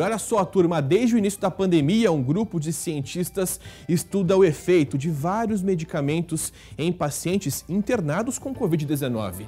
Olha só, turma, desde o início da pandemia, um grupo de cientistas estuda o efeito de vários medicamentos em pacientes internados com Covid-19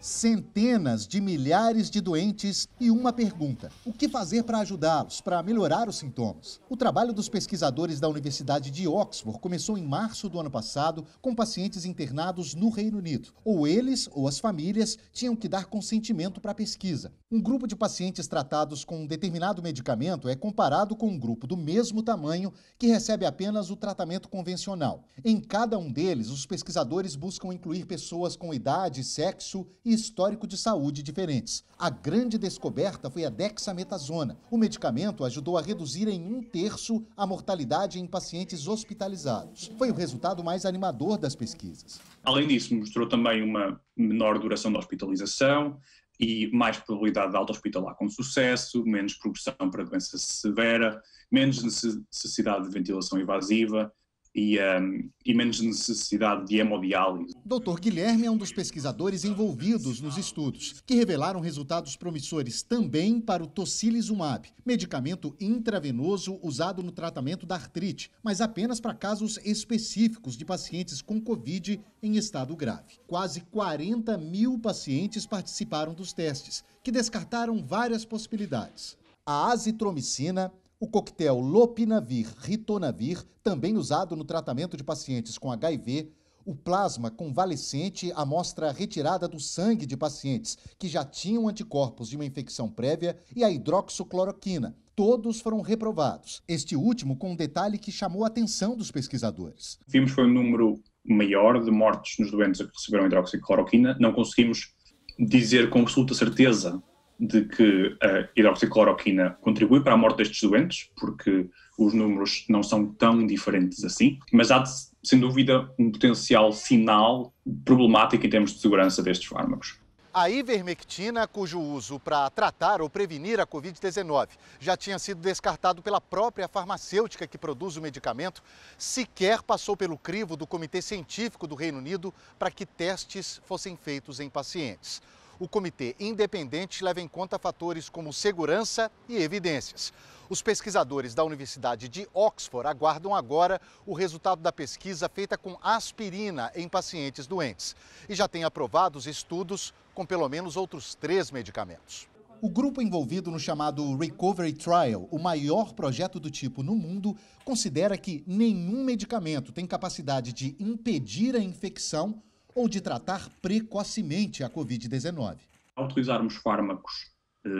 centenas de milhares de doentes e uma pergunta: o que fazer para ajudá-los, para melhorar os sintomas? O trabalho dos pesquisadores da Universidade de Oxford começou em março do ano passado com pacientes internados no Reino Unido. Ou eles ou as famílias tinham que dar consentimento para a pesquisa. Um grupo de pacientes tratados com um determinado medicamento é comparado com um grupo do mesmo tamanho que recebe apenas o tratamento convencional. Em cada um deles, os pesquisadores buscam incluir pessoas com idade, sexo e histórico de saúde diferentes. A grande descoberta foi a dexametasona. O medicamento ajudou a reduzir em um terço a mortalidade em pacientes hospitalizados. Foi o resultado mais animador das pesquisas. Além disso, mostrou também uma menor duração da hospitalização, e mais probabilidade de alta hospitalar com sucesso, menos progressão para doença severa, menos necessidade de ventilação invasiva, e, um, ehm, e menos necessidade de hemodiálise. Dr. Guilherme é um dos pesquisadores envolvidos nos estudos, que revelaram resultados promissores também para o tocilizumab, medicamento intravenoso usado no tratamento da artrite, mas apenas para casos específicos de pacientes com Covid em estado grave. Quase 40 mil pacientes participaram dos testes, que descartaram várias possibilidades. A azitromicina o coquetel Lopinavir-Ritonavir, também usado no tratamento de pacientes com HIV, o plasma convalescente, amostra retirada do sangue de pacientes que já tinham anticorpos de uma infecção prévia e a hidroxicloroquina. Todos foram reprovados. Este último com um detalhe que chamou a atenção dos pesquisadores. Vimos foi um número maior de mortes nos doentes que receberam hidroxicloroquina. Não conseguimos dizer com absoluta certeza de que a hidroxicloroquina contribui para a morte destes doentes, porque os números não são tão diferentes assim, mas há, de, sem dúvida, um potencial sinal problemático em termos de segurança destes fármacos. A ivermectina, cujo uso para tratar ou prevenir a Covid-19 já tinha sido descartado pela própria farmacêutica que produz o medicamento, sequer passou pelo crivo do Comitê Científico do Reino Unido para que testes fossem feitos em pacientes o comitê independente leva em conta fatores como segurança e evidências. Os pesquisadores da Universidade de Oxford aguardam agora o resultado da pesquisa feita com aspirina em pacientes doentes e já têm aprovados estudos com pelo menos outros três medicamentos. O grupo envolvido no chamado Recovery Trial, o maior projeto do tipo no mundo, considera que nenhum medicamento tem capacidade de impedir a infecção ou de tratar precocemente a Covid-19. Ao utilizarmos fármacos eh,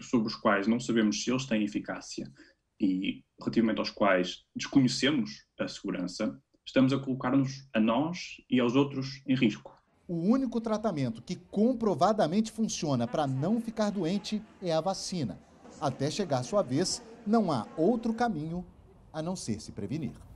sobre os quais não sabemos se eles têm eficácia e relativamente aos quais desconhecemos a segurança, estamos a colocar-nos a nós e aos outros em risco. O único tratamento que comprovadamente funciona para não ficar doente é a vacina. Até chegar sua vez, não há outro caminho a não ser se prevenir.